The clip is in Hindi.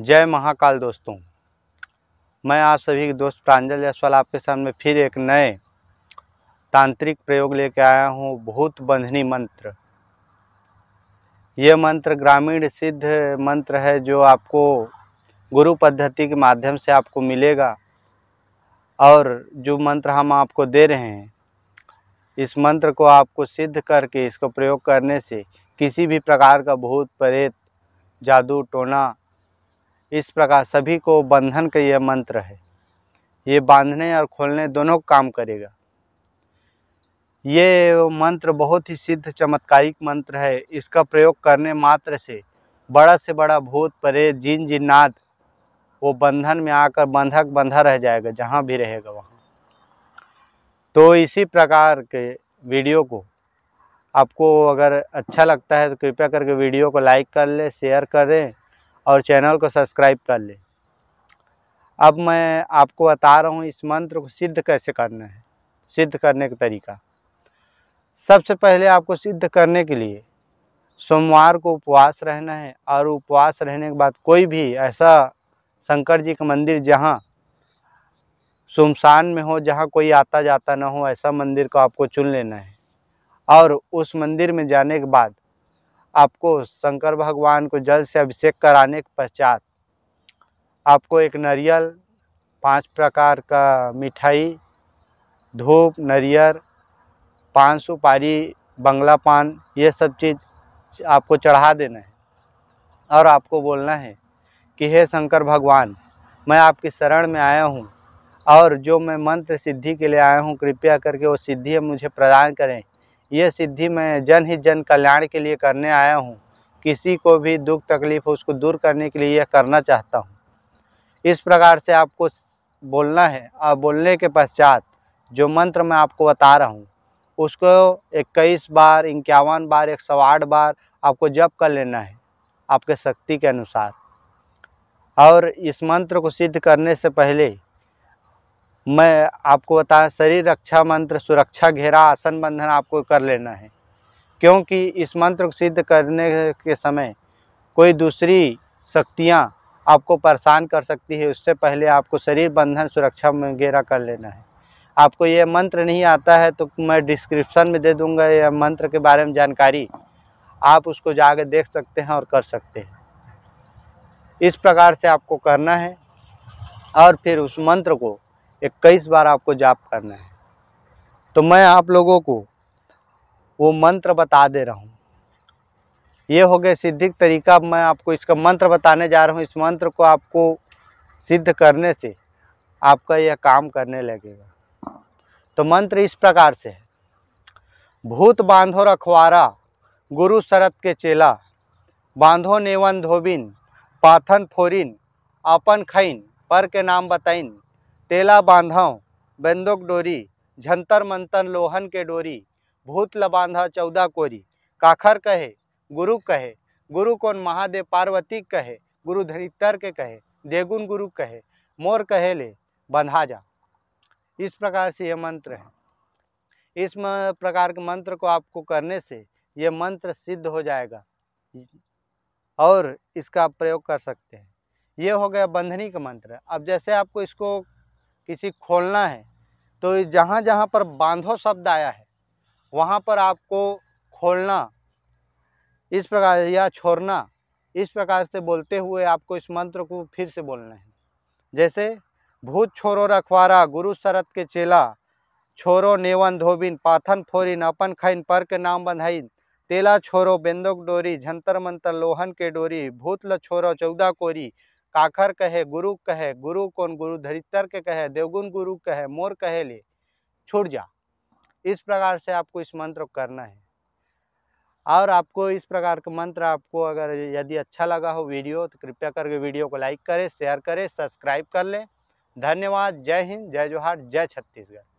जय महाकाल दोस्तों मैं आप सभी के दोस्त प्रांजल जायसवाल आपके सामने फिर एक नए तांत्रिक प्रयोग लेके आया हूँ भूत बंधनी मंत्र ये मंत्र ग्रामीण सिद्ध मंत्र है जो आपको गुरु पद्धति के माध्यम से आपको मिलेगा और जो मंत्र हम आपको दे रहे हैं इस मंत्र को आपको सिद्ध करके इसको प्रयोग करने से किसी भी प्रकार का भूत प्रेत जादू टोना इस प्रकार सभी को बंधन का यह मंत्र है ये बांधने और खोलने दोनों काम करेगा ये मंत्र बहुत ही सिद्ध चमत्कारिक मंत्र है इसका प्रयोग करने मात्र से बड़ा से बड़ा भूत परे जिन जिन्नाद वो बंधन में आकर बंधक बंधा रह जाएगा जहाँ भी रहेगा वहाँ तो इसी प्रकार के वीडियो को आपको अगर अच्छा लगता है तो कृपया करके वीडियो को लाइक कर लें शेयर करें और चैनल को सब्सक्राइब कर ले अब मैं आपको बता रहा हूँ इस मंत्र को सिद्ध कैसे करना है सिद्ध करने का तरीका सबसे पहले आपको सिद्ध करने के लिए सोमवार को उपवास रहना है और उपवास रहने के बाद कोई भी ऐसा शंकर जी का मंदिर जहाँ सुमसान में हो जहाँ कोई आता जाता ना हो ऐसा मंदिर को आपको चुन लेना है और उस मंदिर में जाने के बाद आपको शंकर भगवान को जल से अभिषेक कराने के पश्चात आपको एक नारियल पांच प्रकार का मिठाई धूप नरियर पान सुपारी बंगला पान ये सब चीज़ आपको चढ़ा देना है और आपको बोलना है कि हे शंकर भगवान मैं आपकी शरण में आया हूँ और जो मैं मंत्र सिद्धि के लिए आया हूँ कृपया करके वो सिद्धि मुझे प्रदान करें ये सिद्धि मैं जन ही जन कल्याण के लिए करने आया हूँ किसी को भी दुख तकलीफ उसको दूर करने के लिए यह करना चाहता हूँ इस प्रकार से आपको बोलना है और बोलने के पश्चात जो मंत्र मैं आपको बता रहा हूँ उसको इक्कीस बार इक्यावन बार एक सौ आठ बार आपको जप कर लेना है आपके शक्ति के अनुसार और इस मंत्र को सिद्ध करने से पहले मैं आपको बताया शरीर रक्षा मंत्र सुरक्षा घेरा आसन बंधन आपको कर लेना है क्योंकि इस मंत्र को सिद्ध करने के समय कोई दूसरी शक्तियाँ आपको परेशान कर सकती है उससे पहले आपको शरीर बंधन सुरक्षा घेरा कर लेना है आपको यह मंत्र नहीं आता है तो मैं डिस्क्रिप्शन में दे दूंगा यह मंत्र के बारे में जानकारी आप उसको जाके देख सकते हैं और कर सकते हैं इस प्रकार से आपको करना है और फिर उस मंत्र को इक्कीस बार आपको जाप करना है तो मैं आप लोगों को वो मंत्र बता दे रहा हूँ ये हो गया सिद्धिक तरीका मैं आपको इसका मंत्र बताने जा रहा हूँ इस मंत्र को आपको सिद्ध करने से आपका यह काम करने लगेगा तो मंत्र इस प्रकार से है भूत बांधो रखवारा गुरु शरत के चेला बांधो नेवन धोबिन पाथन फोरिन अपन खैन पर के नाम बताइन तेला बांधव बेंदुक डोरी झंतर मंतर लोहन के डोरी भूत लबांधा चौदह कोरी काखर कहे गुरु कहे गुरु कौन महादेव पार्वती कहे गुरु धरितर के कहे देगुन गुरु कहे मोर कहे ले बंधा जा इस प्रकार से ये मंत्र है इस प्रकार के मंत्र को आपको करने से ये मंत्र सिद्ध हो जाएगा और इसका प्रयोग कर सकते हैं ये हो गया बंधनी का मंत्र अब जैसे आपको इसको किसी खोलना है तो जहाँ जहाँ पर बांधो शब्द आया है वहाँ पर आपको खोलना इस प्रकार या छोड़ना इस प्रकार से बोलते हुए आपको इस मंत्र को फिर से बोलना है जैसे भूत छोरो रखवारा गुरु शरत के चेला छोरो नेवन धोबिन पाथन फोरिन अपन खाइन पर के नाम बंधाइन तेला छोरो बेंदोक डोरी झंतर मंतर लोहन के डोरी भूत ल छोरो चौदह कोरी काखर कहे गुरु कहे गुरु कौन गुरु धरित्र के कहे देवगुण गुरु कहे मोर कहे ले छुट जा इस प्रकार से आपको इस मंत्र को करना है और आपको इस प्रकार के मंत्र आपको अगर यदि अच्छा लगा हो वीडियो तो कृपया करके वीडियो को लाइक करें शेयर करें सब्सक्राइब कर लें धन्यवाद जय हिंद जय जोहार जय छत्तीसगढ़